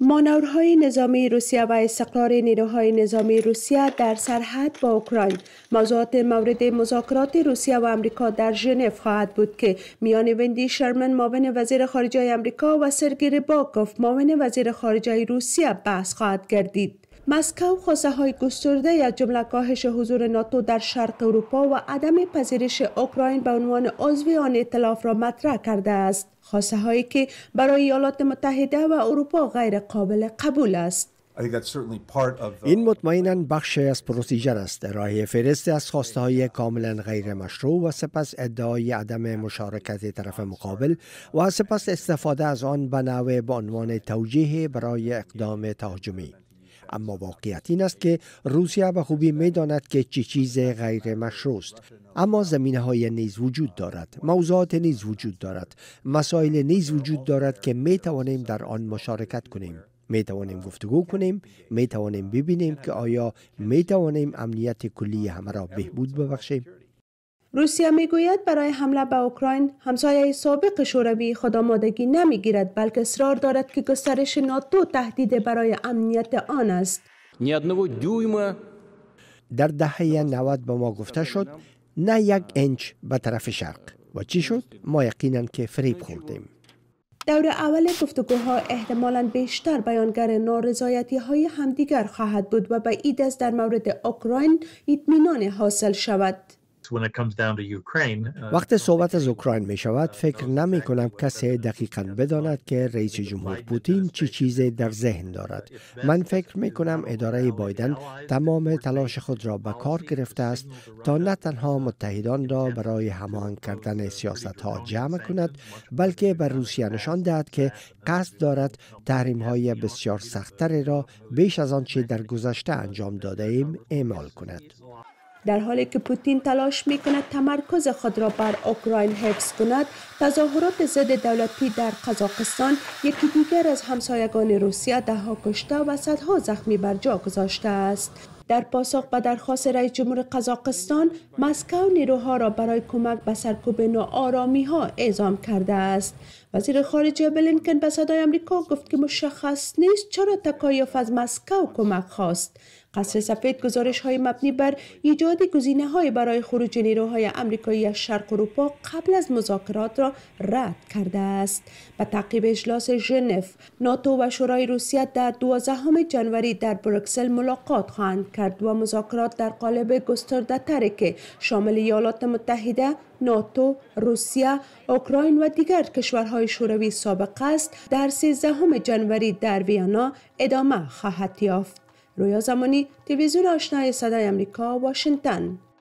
مانورهای نظامی روسیه و استقرار نیروهای نظامی روسیه در سرحد با اوکراین موضوعات مورد مذاکرات روسیه و آمریکا در ژنو خواهد بود که میان وندی شرمن معاون وزیر خارجه امریکا و سرگی باکوف معاون وزیر خارجه روسیه بحث خواهد گردید مسکو خواسته های گسترده یا جمله کاهش حضور ناتو در شرق اروپا و عدم پذیرش اوکراین به عنوان عضو آن اطلاف را مطرح کرده است خواسته هایی که برای ایالات متحده و اروپا غیر قابل قبول است این مطمئنا بخشی از پروسیجر است راه فرست از خواسته های کاملا غیر مشروع و سپس ادعای عدم مشارکت طرف مقابل و سپس استفاده از آن به نوع به عنوان توجیه برای اقدام تهاجمی اما واقعیت این است که روسیه به خوبی می داند که چه چیز غیر مشروع است اما زمینه های نیز وجود دارد موضوعات نیز وجود دارد مسائل نیز وجود دارد که می توانیم در آن مشارکت کنیم می توانیم گفتگو کنیم می توانیم ببینیم که آیا می توانیم امنیت کلی همه را بهبود ببخشیم روسیه میگوید برای حمله به اوکراین همسایه سابق شوروی خود آمادگی نمیگیرد بلکه اصرار دارد که گسترش ناتو تهدید برای امنیت آن است در دهه 90 به ما گفته شد نه یک انچ به طرف شرق و چی شد ما یقینا که فریب خوردیم دور اول گفتگوها احتمالا بیشتر بیانگر نارضایتی های همدیگر خواهد بود و به است در مورد اوکراین اطمینان حاصل شود Uh, وقت صحبت از اوکراین می شود uh, فکر نمی کنم کسی دقیقا بداند که رئیس جمهور پوتین چی چیز در ذهن دارد من فکر می کنم اداره بایدن تمام تلاش خود را به کار گرفته است تا نه تنها متحدان را برای همان کردن سیاست ها جمع کند بلکه به روسیه نشان دهد که قصد دارد تحریم های بسیار سختتر را بیش از آنچه در گذشته انجام داده ایم اعمال کند در حالی که پوتین تلاش می کند تمرکز خود را بر اوکراین حفظ کند تظاهرات ضد دولتی در قزاقستان یکی دیگر از همسایگان روسیه دهها کشته و صدها زخمی بر جا گذاشته است در پاسخ به درخواست رئیس جمهور قزاقستان مسکو نیروها را برای کمک به سرکوب ناآرامی ها اعزام کرده است وزیر خارجه بلینکن به صدای آمریکا گفت که مشخص نیست چرا تکایف از مسکو کمک خواست قصر سفید گزارش های مبنی بر ایجاد گزینه های برای خروج نیروهای امریکایی از شرق اروپا قبل از مذاکرات را رد کرده است به تعقیب اجلاس ژنو ناتو و شورای روسیه در 12 جنوری در بروکسل ملاقات خواهند کرد و مذاکرات در قالب گسترده تری که شامل ایالات متحده، ناتو، روسیه، اوکراین و دیگر کشورهای شوروی سابق است در 13 جنوری در ویانا ادامه خواهد یافت. رویا زمانی تلویزیون آشنای صدای آمریکا واشنگتن